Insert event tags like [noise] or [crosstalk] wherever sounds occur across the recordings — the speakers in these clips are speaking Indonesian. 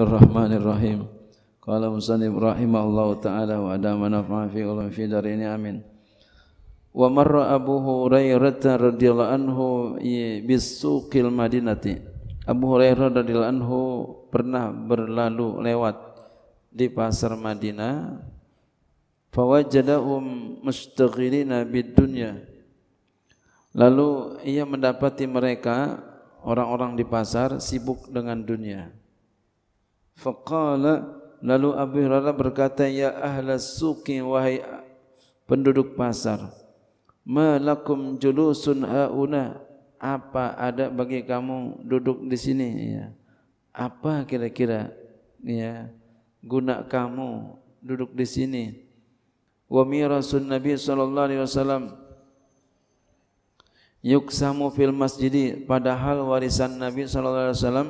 Bismillahirrahmanirrahim. Qala musannif rahimahullahu taala wa adama nafa'a fi ulum fi darini amin. Wa marra Abu Hurairah radhiyallahu anhu bi suqil Madinati. Abu Hurairah radhiyallahu anhu pernah berlalu lewat di pasar Madinah fawajadahum mustaghirina bid dunya. Lalu ia mendapati mereka orang-orang di pasar sibuk dengan dunia. Faqala lalu Abu Hurairah berkata ya ahlas suki, wahai penduduk pasar malakum julusun hauna apa ada bagi kamu duduk di sini ya apa kira-kira ya guna kamu duduk di sini wa mirasun nabi sallallahu alaihi wasallam yuksamu fil masjid padahal warisan nabi sallallahu alaihi wasallam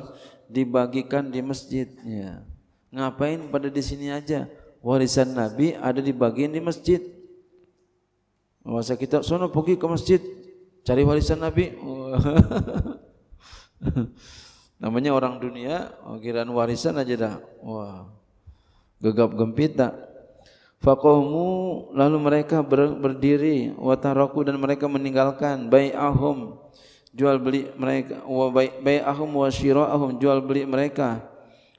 dibagikan di masjidnya. Ngapain pada di sini aja? Warisan Nabi ada dibagiin di masjid. Masa kita sono pergi ke masjid cari warisan Nabi. [laughs] Namanya orang dunia, oh, kiraan warisan aja dah. Wah. Gegap gempita. Faqamu lalu mereka ber, berdiri wataroku dan mereka meninggalkan bai'ahum jual beli mereka wa bai'ahum wa syira'ahum jual beli mereka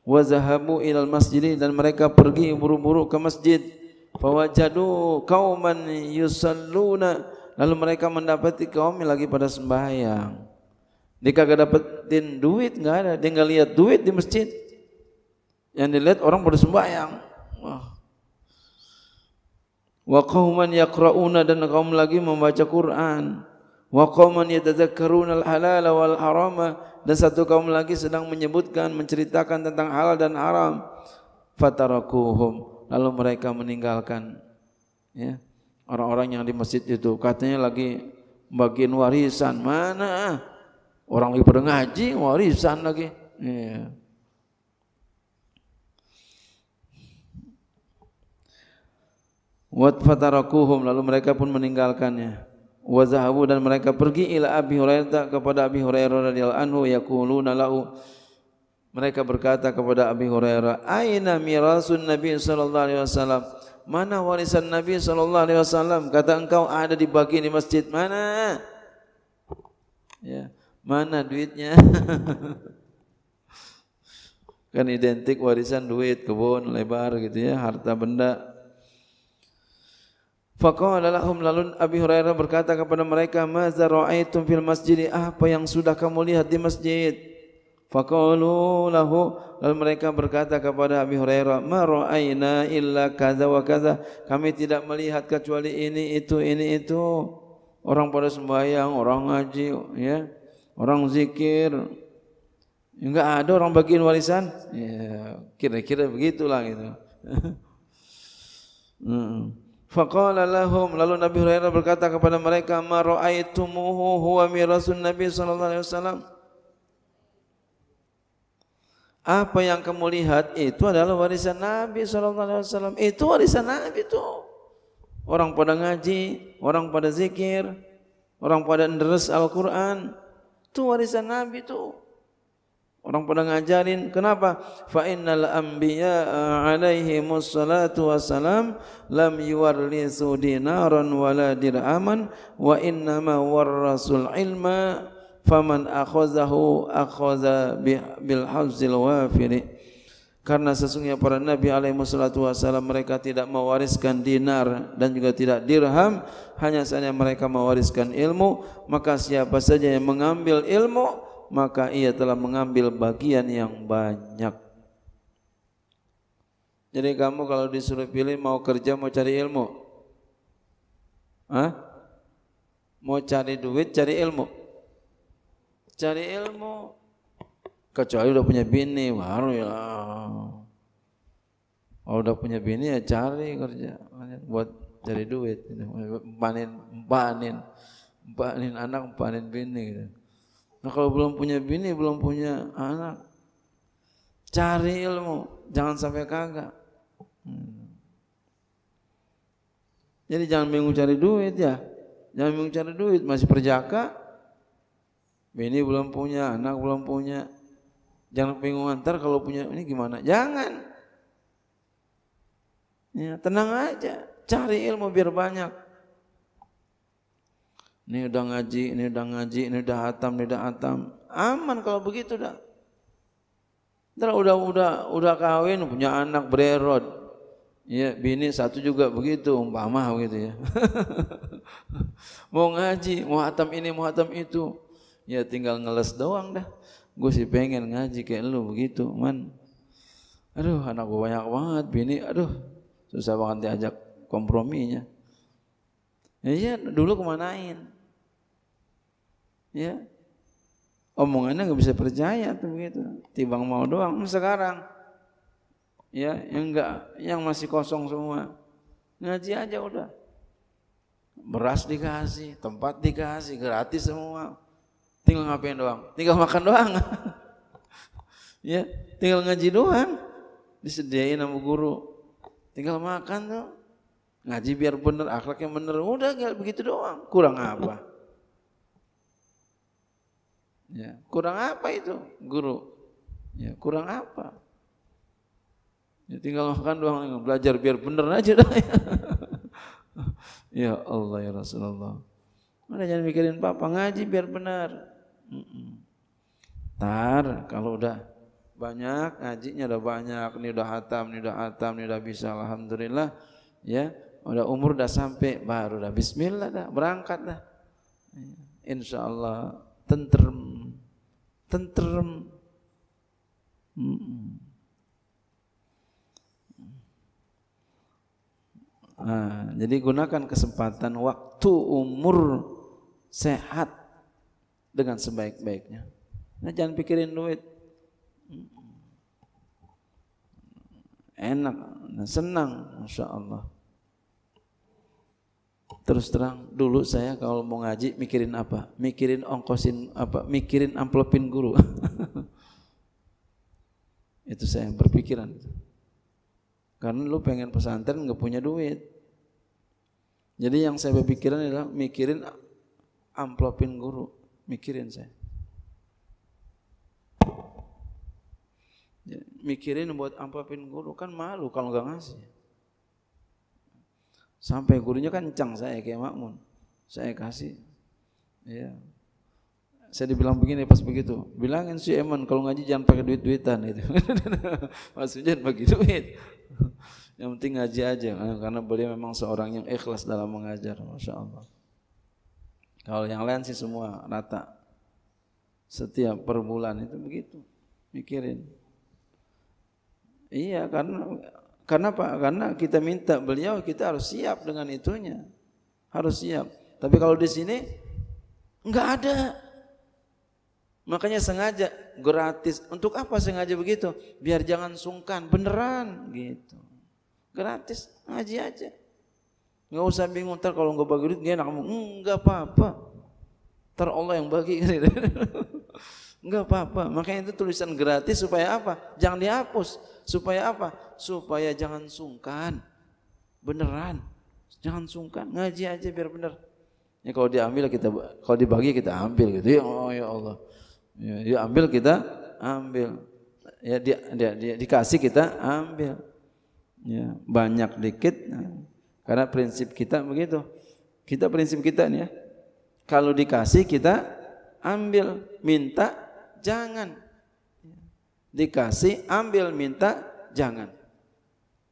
wa zahabu ilal masjid dan mereka pergi buru-buru ke masjid fawajadu qauman yusalluna lalu mereka mendapati kaum yang lagi pada sembahyang dia kagak dapetin duit nggak ada dia enggak lihat duit di masjid yang dilihat orang pada sembahyang wah wa qauman yaqrauna dan kaum lagi membaca Quran wa qauman yatadzakkaruna al-halala wal harama dan satu kaum lagi sedang menyebutkan menceritakan tentang halal dan haram fatarakuhum lalu mereka meninggalkan ya orang-orang yang di masjid itu katanya lagi bagian warisan mana orang lagi pada ngaji warisan lagi ya. Wat fatarakuhum lalu mereka pun meninggalkannya wa zahabu dan mereka pergi ila Abi Hurairah kepada Abi Hurairah radhiyallahu anhu yaquluna lahu mereka berkata kepada Abi Hurairah aina mirasun Nabi sallallahu alaihi wasallam mana warisan Nabi sallallahu alaihi wasallam kata engkau ada di bagi di masjid mana ya mana duitnya [laughs] kan identik warisan duit kebun lebar gitu ya harta benda Faqala lahum lalun Abi Hurairah berkata kepada mereka, "Maza ra'aitum fil masjid? Apa yang sudah kamu lihat di masjid?" Faqalu lahu lalu mereka berkata kepada Abi Hurairah, "Ma ra'aina illa kaza wa kaza." Kami tidak melihat kecuali ini itu ini itu. Orang pada sembahyang, orang ngaji, ya. Orang zikir. Enggak ya, ada orang bagiin warisan. Ya, kira-kira begitulah gitu. hmm. [laughs] Faqala lahum lalu Nabi Hurairah berkata kepada mereka ma ra'aitumuhu huwa mirasun Nabi sallallahu alaihi wasallam Apa yang kamu lihat itu adalah warisan Nabi sallallahu alaihi wasallam itu warisan Nabi itu orang pada ngaji orang pada zikir orang pada nderes Al-Qur'an itu warisan Nabi itu Orang pada ngajarin kenapa? Fa innal anbiya alaihi wassalatu wassalam lam yuwarrisu dinaran wala dirhaman wa innama warrasul ilma faman akhazahu akhaza bil hafzil wafiri. Karena sesungguhnya para nabi alaihi wassalatu wassalam mereka tidak mewariskan dinar dan juga tidak dirham, hanya saja mereka mewariskan ilmu, maka siapa saja yang mengambil ilmu maka ia telah mengambil bagian yang banyak. Jadi kamu kalau disuruh pilih mau kerja mau cari ilmu? Hah? Mau cari duit, cari ilmu. Cari ilmu kecuali udah punya bini baru ya. Kalau udah punya bini ya cari kerja buat cari duit, panen, panen, panen anak, panen bini gitu. Nah, kalau belum punya bini, belum punya anak, cari ilmu, jangan sampai kagak. Hmm. Jadi jangan bingung cari duit ya. Jangan bingung cari duit, masih perjaka. Bini belum punya, anak belum punya. Jangan bingung antar kalau punya ini gimana? Jangan. Ya, tenang aja, cari ilmu biar banyak. Ini udah ngaji, ini udah ngaji, ini udah hatam, ini udah hatam. Aman kalau begitu dah. Ntar udah udah udah kawin punya anak bererod. Ya, bini satu juga begitu umpama gitu ya. [laughs] mau ngaji, mau hatam ini, mau hatam itu. Ya tinggal ngeles doang dah. Gue sih pengen ngaji kayak lu begitu, man. Aduh, anak gue banyak banget, bini aduh. Susah banget diajak komprominya. Ya, iya, dulu kemanain? ya omongannya nggak bisa percaya tuh begitu tibang mau doang hmm, sekarang ya yang enggak yang masih kosong semua ngaji aja udah beras dikasih tempat dikasih gratis semua tinggal ngapain doang tinggal makan doang [laughs] ya tinggal ngaji doang disediain sama guru tinggal makan tuh ngaji biar bener akhlaknya bener udah begitu doang kurang apa Ya. Kurang apa itu guru? Ya, kurang apa? Ya, tinggal makan doang, belajar biar benar aja dah. [laughs] Ya. Allah ya Rasulullah. Mana jangan mikirin papa ngaji biar benar. Mm Ntar kalau udah banyak ngajinya udah banyak, ini udah hatam, ini udah hatam, ini udah bisa alhamdulillah ya. Udah umur udah sampai baru udah bismillah dah berangkat dah. Iya, Insyaallah tentrem tentrem. Nah, jadi gunakan kesempatan waktu umur sehat dengan sebaik-baiknya. Nah, jangan pikirin duit. Enak, senang, masya Allah. Terus terang dulu saya kalau mau ngaji mikirin apa? Mikirin ongkosin apa? Mikirin amplopin guru. [laughs] itu saya berpikiran. Karena lu pengen pesantren nggak punya duit. Jadi yang saya berpikiran adalah mikirin amplopin guru, mikirin saya. Mikirin buat amplopin guru kan malu kalau nggak ngasih. Sampai gurunya kencang saya kayak makmun. Saya kasih. Ya. Saya dibilang begini pas begitu, bilangin si Eman kalau ngaji jangan pakai duit-duitan itu. [laughs] Maksudnya jangan pakai duit. Yang penting ngaji aja karena beliau memang seorang yang ikhlas dalam mengajar, Masya Allah. Kalau yang lain sih semua rata. Setiap per bulan itu begitu. Mikirin. Iya karena karena apa? Karena kita minta beliau kita harus siap dengan itunya. Harus siap. Tapi kalau di sini nggak ada. Makanya sengaja gratis. Untuk apa sengaja begitu? Biar jangan sungkan, beneran gitu. Gratis ngaji aja. Nggak usah bingung ntar kalau nggak bagi duit gak enak kamu. Enggak apa-apa. Ntar Allah yang bagi. [laughs] Enggak apa-apa. Makanya itu tulisan gratis supaya apa? Jangan dihapus. Supaya apa? Supaya jangan sungkan. Beneran. Jangan sungkan, ngaji aja biar bener. Ya kalau diambil kita kalau dibagi kita ambil gitu. Ya, oh ya Allah. Ya, ya, ambil kita ambil. Ya dia, dia, dia dikasih kita ambil. Ya, banyak dikit. Nah, karena prinsip kita begitu. Kita prinsip kita nih ya. Kalau dikasih kita ambil, minta jangan. Dikasih, ambil, minta, jangan.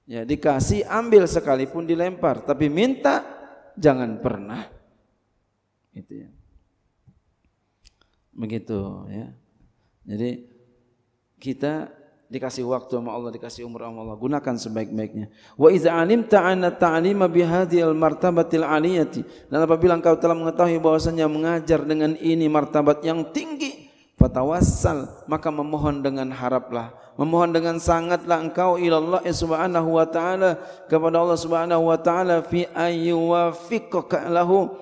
Ya, dikasih, ambil sekalipun dilempar, tapi minta jangan pernah. Gitu ya. Begitu ya. Jadi kita dikasih waktu sama Allah, dikasih umur sama Allah, gunakan sebaik-baiknya. Wa iza alim ta'ana ta'lima bihadhil martabatil aliyati. Dan apabila engkau telah mengetahui bahwasanya mengajar dengan ini martabat yang tinggi, fatawassal maka memohon dengan haraplah memohon dengan sangatlah engkau ilallah Allah Subhanahu wa taala kepada Allah Subhanahu wa taala fi ayyuwafiqaka lahu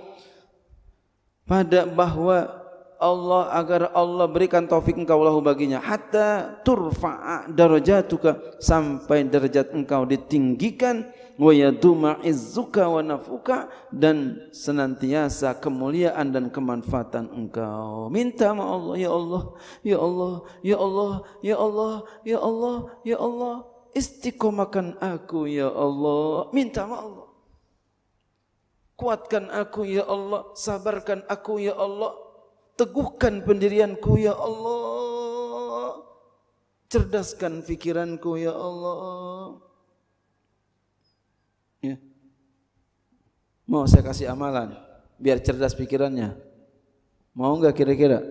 pada bahwa Allah agar Allah berikan taufik engkau lahu baginya hatta turfa'a darajatuka sampai derajat engkau ditinggikan wa yaduma izzuka wa nafuka dan senantiasa kemuliaan dan kemanfaatan engkau minta sama Allah ya Allah ya Allah ya Allah ya Allah ya Allah ya Allah istiqomahkan aku ya Allah minta sama Allah kuatkan aku ya Allah sabarkan aku ya Allah Teguhkan pendirianku ya Allah. Cerdaskan pikiranku ya Allah. Ya. Mau saya kasih amalan biar cerdas pikirannya. Mau enggak kira-kira?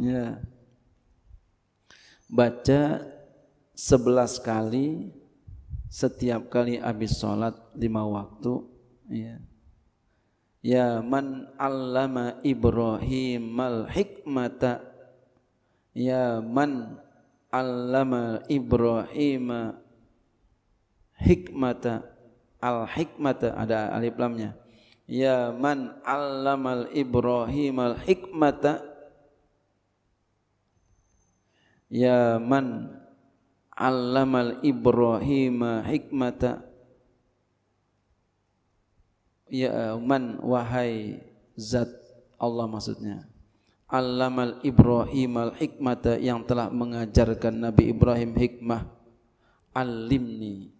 Ya. Baca sebelas kali setiap kali habis sholat lima waktu. Ya. Ya man allama Ibrahim al hikmata Ya man allama Ibrahim hikmata al hikmata ada alif lamnya Ya man al Ibrahim al hikmata Ya man allamal Ibrahim hikmata ya man wahai zat Allah maksudnya Allamal Ibrahim al hikmata yang telah mengajarkan Nabi Ibrahim hikmah alimni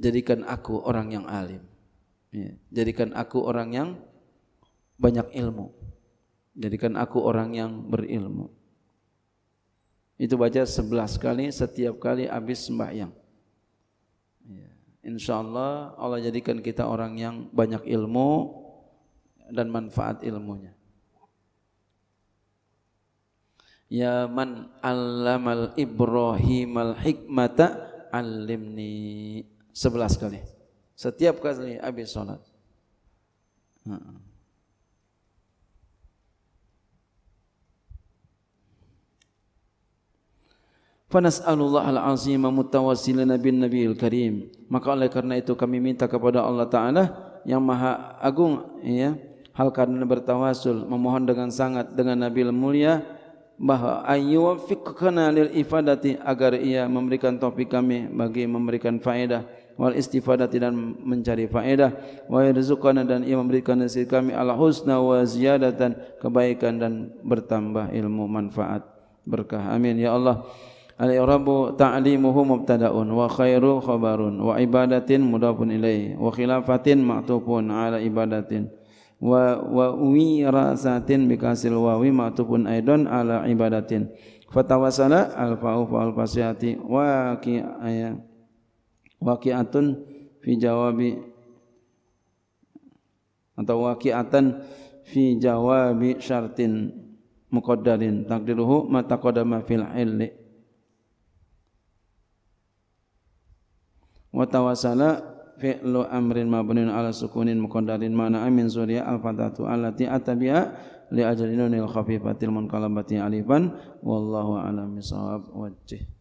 jadikan aku orang yang alim ya. jadikan aku orang yang banyak ilmu jadikan aku orang yang berilmu itu baca sebelas kali setiap kali habis sembahyang Insya Allah Allah jadikan kita orang yang banyak ilmu dan manfaat ilmunya. Ya man allamal al hikmata alimni Sebelas kali. Setiap kali habis sholat. Hmm. Panas Allah al-azim mutawassil nabi nabiil karim. Maka oleh karena itu kami minta kepada Allah Ta'ala yang maha agung. Ya, hal karena bertawasul memohon dengan sangat dengan Nabi mulia bahwa ayyuwaffiqkana lil ifadati agar ia memberikan topik kami bagi memberikan faedah wal istifadah dan mencari faedah wa yarzuqana dan ia memberikan nasi kami al husna wa ziyadatan kebaikan dan bertambah ilmu manfaat berkah amin ya allah Al-Irabu ta'limuhu mubtada'un wa khairu khabarun wa ibadatin mudafun ilaih wa khilafatin ma'tufun ala ibadatin wa wa wirasatin bikasil wawi ma'tufun aidon ala ibadatin fatawasala al-fa'u fa'al fasiyati wa ki'aya wa ki'atun fi jawabi atau waqi'atan fi jawabi syartin muqaddarin takdiruhu mataqadama fil ilmi wa tawasala fi'lu amrin mabnun ala sukunin muqaddarin mana amin zuriya al-fadatu allati atabiha li ajrinil khafifatil munqalabati alifan wallahu a'lam misawab wajh